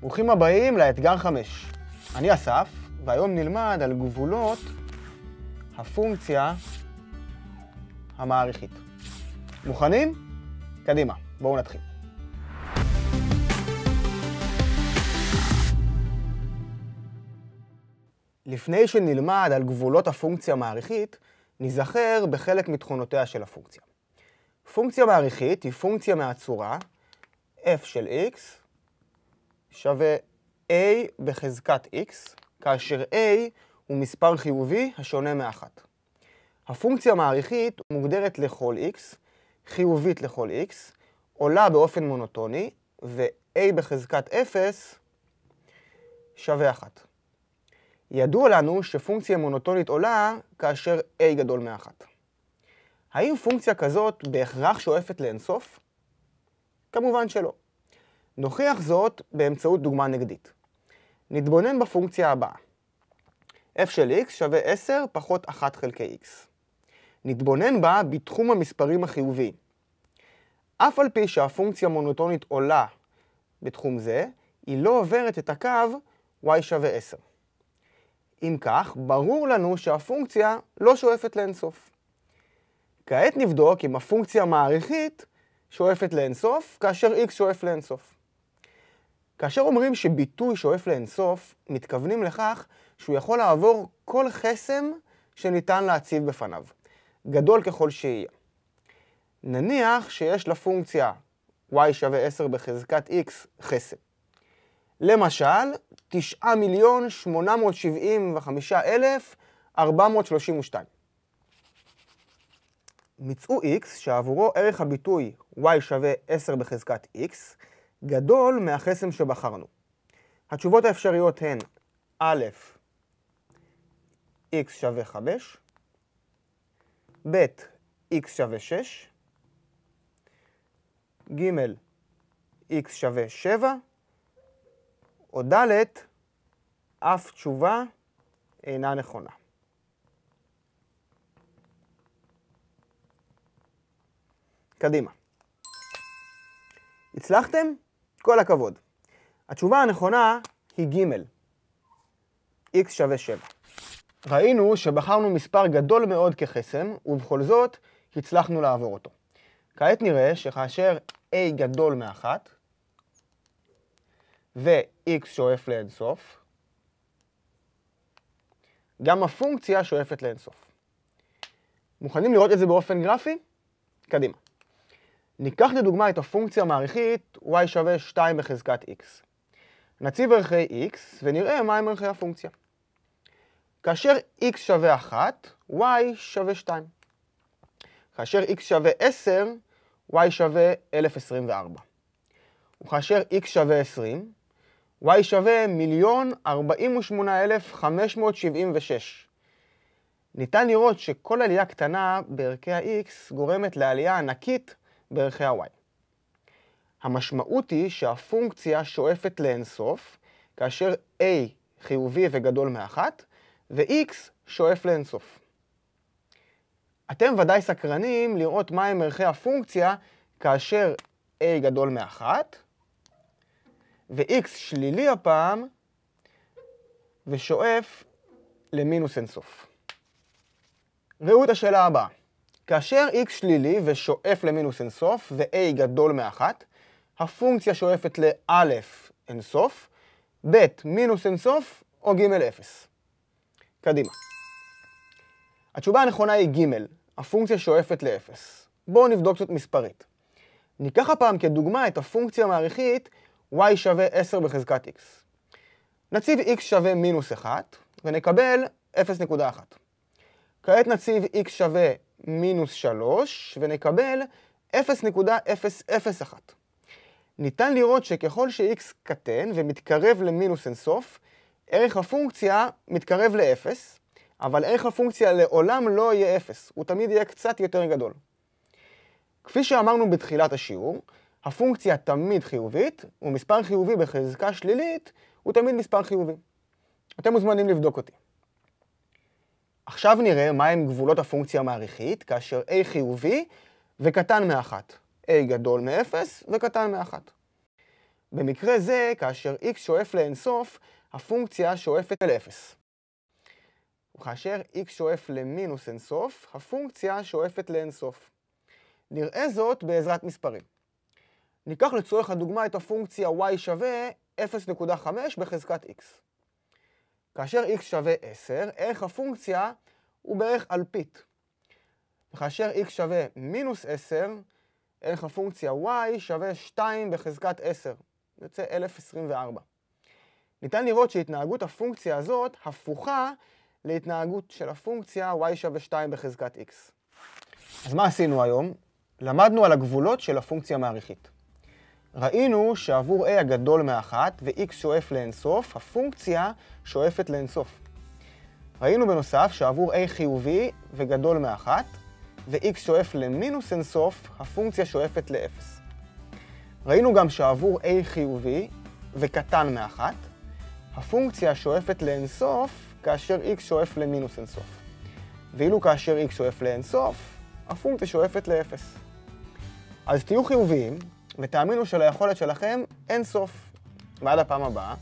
ברוכים הבאים לאתגר 5. אני אסף, והיום נלמד על גבולות הפונקציה המעריכית. מוכנים? קדימה, בואו נתחיל. לפני שנלמד על גבולות הפונקציה המעריכית, ניזכר בחלק מתכונותיה של הפונקציה. פונקציה מעריכית היא פונקציה מהצורה f של x שווה a בחזקת x, כאשר a הוא מספר חיובי השונה מאחת. הפונקציה המעריכית מוגדרת לכל x, חיובית לכל x, עולה באופן מונוטוני, ו-a בחזקת 0 שווה 1. ידוע לנו שפונקציה מונוטונית עולה כאשר a גדול מ-1. האם פונקציה כזאת בהכרח שואפת לאינסוף? כמובן שלא. נוכיח זאת באמצעות דוגמה נגדית. נתבונן בפונקציה הבאה. f של x שווה 10 פחות 1 חלקי x. נתבונן בה בתחום המספרים החיובי. אף על פי שהפונקציה מונוטונית עולה בתחום זה, היא לא עוברת את הקו y שווה 10. אם כך, ברור לנו שהפונקציה לא שואפת לאינסוף. כעת נבדוק אם הפונקציה המעריכית שואפת לאינסוף, כאשר x שואף לאינסוף. כאשר אומרים שביטוי שואף לאינסוף, מתכוונים לכך שהוא יכול לעבור כל חסם שניתן להציב בפניו, גדול ככל שיהיה. נניח שיש לפונקציה y שווה 10 בחזקת x חסם. למשל, 9 מיליון 875,432. מצאו x שעבורו ערך הביטוי y שווה 10 בחזקת x, גדול מהחסם שבחרנו. התשובות האפשריות הן א', x שווה 5, ב', x שווה 6, ג', x שווה 7, או ד', אף תשובה אינה נכונה. קדימה. הצלחתם? כל הכבוד. התשובה הנכונה היא ג' x שווה 7. ראינו שבחרנו מספר גדול מאוד כחסם, ובכל זאת הצלחנו לעבור אותו. כעת נראה שכאשר a גדול מאחת, ו-x שואף לאינסוף, גם הפונקציה שואפת לאינסוף. מוכנים לראות את זה באופן גרפי? קדימה. ניקח לדוגמה את הפונקציה המעריכית y שווה 2 בחזקת x. נציב ערכי x ונראה מהם ערכי הפונקציה. כאשר x שווה 1, y שווה 2. כאשר x שווה 10, y שווה 1024. וכאשר x שווה 20, y שווה מיליון 48,576. ניתן לראות שכל עלייה קטנה בערכי ה-x גורמת לעלייה ענקית בערכי ה-y. המשמעות היא שהפונקציה שואפת לאינסוף, כאשר a חיובי וגדול מאחת, ו-x שואף לאינסוף. אתם ודאי סקרנים לראות מהם ערכי הפונקציה כאשר a גדול מאחת, ו-x שלילי הפעם, ושואף למינוס אינסוף. ראו את השאלה הבאה. כאשר x שלילי ושואף למינוס אינסוף ו-a גדול מאחת, הפונקציה שואפת ל-א' אינסוף, ב' מינוס אינסוף או ג' אפס. קדימה. התשובה הנכונה היא ג', הפונקציה שואפת לאפס. בואו נבדוק קצת מספרית. ניקח הפעם כדוגמה את הפונקציה המעריכית y שווה 10 בחזקת x. נציב x שווה מינוס 1 ונקבל 0.1. כעת נציב x שווה מינוס 3 ונקבל 0.001. ניתן לראות שככל ש-x קטן ומתקרב למינוס אינסוף, ערך הפונקציה מתקרב ל-0, אבל ערך הפונקציה לעולם לא יהיה 0, הוא תמיד יהיה קצת יותר גדול. כפי שאמרנו בתחילת השיעור, הפונקציה תמיד חיובית, ומספר חיובי בחזקה שלילית הוא תמיד מספר חיובי. אתם מוזמנים לבדוק אותי. עכשיו נראה מהם גבולות הפונקציה המעריכית, כאשר a חיובי וקטן מאחת, a גדול מ-0 וקטן מאחת. במקרה זה, כאשר x שואף לאינסוף, הפונקציה שואפת אל 0. וכאשר x שואף למינוס אינסוף, הפונקציה שואפת לאינסוף. נראה זאת בעזרת מספרים. ניקח לצורך הדוגמה את הפונקציה y שווה 0.5 בחזקת x. כאשר x שווה 10, ערך הפונקציה הוא בערך אלפית. וכאשר x שווה מינוס 10, ערך הפונקציה y שווה 2 בחזקת 10. יוצא 1024. ניתן לראות שהתנהגות הפונקציה הזאת הפוכה להתנהגות של הפונקציה y שווה 2 בחזקת x. אז מה עשינו היום? למדנו על הגבולות של הפונקציה המעריכית. ראינו שעבור a הגדול מאחת ו-x שואף לאינסוף, הפונקציה שואפת לאינסוף. ראינו בנוסף שעבור a חיובי וגדול מאחת, ו-x שואף למינוס אינסוף, הפונקציה שואפת לאפס. ראינו גם שעבור a חיובי וקטן מאחת, הפונקציה שואפת לאינסוף כאשר x שואף למינוס אינסוף. ואילו כאשר x שואף לאינסוף, הפונקציה שואפת לאפס. אז תהיו חיוביים, ותאמינו שליכולת שלכם אין סוף. ועד הפעם הבאה,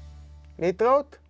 להתראות.